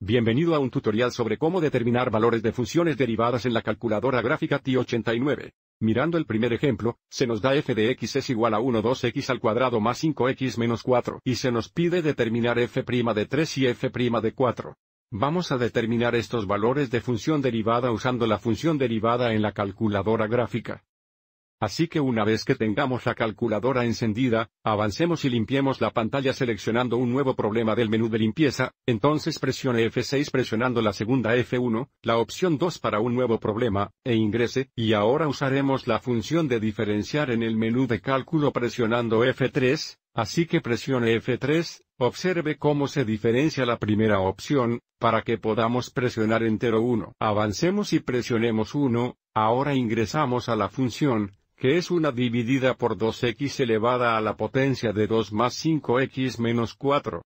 Bienvenido a un tutorial sobre cómo determinar valores de funciones derivadas en la calculadora gráfica TI-89. Mirando el primer ejemplo, se nos da f de x es igual a 1 2x al cuadrado más 5x menos 4 y se nos pide determinar f' de 3 y f' de 4. Vamos a determinar estos valores de función derivada usando la función derivada en la calculadora gráfica. Así que una vez que tengamos la calculadora encendida, avancemos y limpiemos la pantalla seleccionando un nuevo problema del menú de limpieza, entonces presione F6 presionando la segunda F1, la opción 2 para un nuevo problema, e ingrese, y ahora usaremos la función de diferenciar en el menú de cálculo presionando F3, así que presione F3, observe cómo se diferencia la primera opción, para que podamos presionar entero 1. Avancemos y presionemos 1, ahora ingresamos a la función, que es una dividida por 2x elevada a la potencia de 2 más 5x menos 4.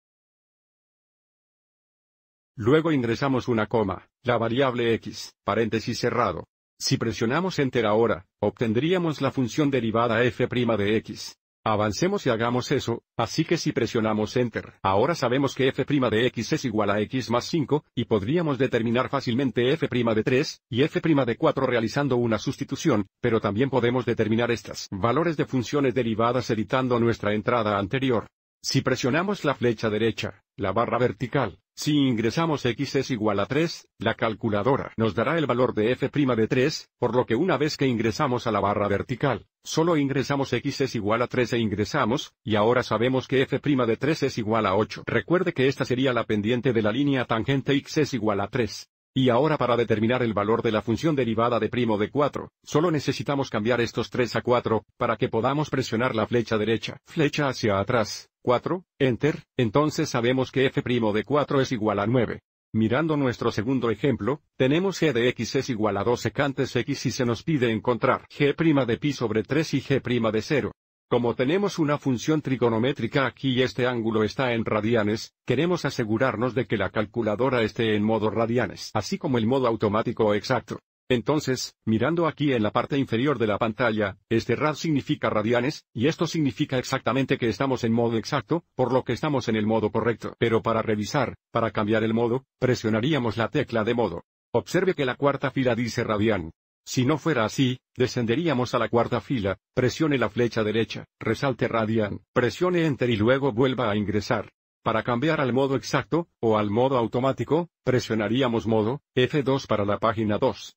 Luego ingresamos una coma, la variable x, paréntesis cerrado. Si presionamos enter ahora, obtendríamos la función derivada f' de x, Avancemos y hagamos eso, así que si presionamos Enter, ahora sabemos que f' de x es igual a x más 5, y podríamos determinar fácilmente f' de 3, y f' de 4 realizando una sustitución, pero también podemos determinar estas valores de funciones derivadas editando nuestra entrada anterior. Si presionamos la flecha derecha, la barra vertical, si ingresamos x es igual a 3, la calculadora nos dará el valor de f' de 3, por lo que una vez que ingresamos a la barra vertical, solo ingresamos x es igual a 3 e ingresamos, y ahora sabemos que f' de 3 es igual a 8. Recuerde que esta sería la pendiente de la línea tangente x es igual a 3. Y ahora para determinar el valor de la función derivada de primo de 4, solo necesitamos cambiar estos 3 a 4, para que podamos presionar la flecha derecha, flecha hacia atrás, 4, enter, entonces sabemos que f' de 4 es igual a 9. Mirando nuestro segundo ejemplo, tenemos g de x es igual a 12 secantes x y se nos pide encontrar g' de pi sobre 3 y g' de 0. Como tenemos una función trigonométrica aquí y este ángulo está en radianes, queremos asegurarnos de que la calculadora esté en modo radianes, así como el modo automático exacto. Entonces, mirando aquí en la parte inferior de la pantalla, este rad significa radianes, y esto significa exactamente que estamos en modo exacto, por lo que estamos en el modo correcto. Pero para revisar, para cambiar el modo, presionaríamos la tecla de modo. Observe que la cuarta fila dice radian. Si no fuera así, descenderíamos a la cuarta fila, presione la flecha derecha, resalte radian, presione enter y luego vuelva a ingresar. Para cambiar al modo exacto, o al modo automático, presionaríamos modo, F2 para la página 2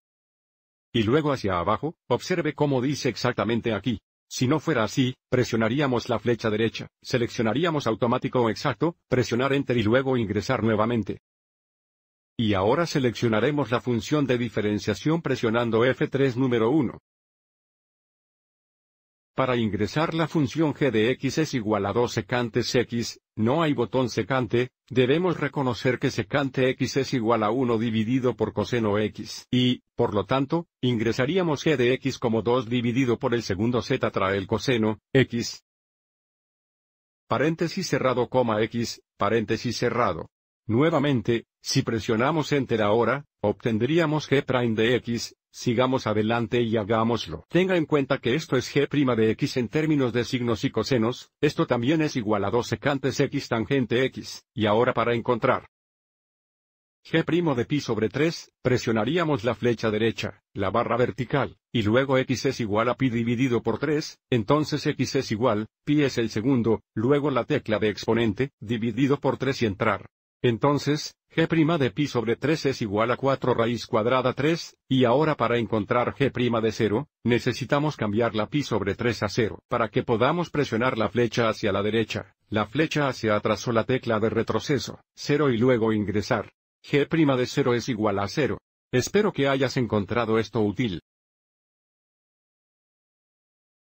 y luego hacia abajo, observe cómo dice exactamente aquí. Si no fuera así, presionaríamos la flecha derecha, seleccionaríamos automático o exacto, presionar Enter y luego ingresar nuevamente. Y ahora seleccionaremos la función de diferenciación presionando F3 número 1. Para ingresar la función g de x es igual a 2 secantes x, no hay botón secante, debemos reconocer que secante x es igual a 1 dividido por coseno x, y, por lo tanto, ingresaríamos g de x como 2 dividido por el segundo z trae el coseno, x. Paréntesis cerrado, coma x, paréntesis cerrado. Nuevamente, si presionamos Enter ahora, obtendríamos G' de X, sigamos adelante y hagámoslo. Tenga en cuenta que esto es G' de X en términos de signos y cosenos, esto también es igual a 2 secantes X tangente X, y ahora para encontrar G' de pi sobre 3, presionaríamos la flecha derecha, la barra vertical, y luego x es igual a pi dividido por 3, entonces x es igual, pi es el segundo, luego la tecla de exponente, dividido por 3 y entrar. Entonces, g' de pi sobre 3 es igual a 4 raíz cuadrada 3, y ahora para encontrar g' de 0, necesitamos cambiar la pi sobre 3 a 0, para que podamos presionar la flecha hacia la derecha, la flecha hacia atrás o la tecla de retroceso, 0 y luego ingresar. g' de 0 es igual a 0. Espero que hayas encontrado esto útil.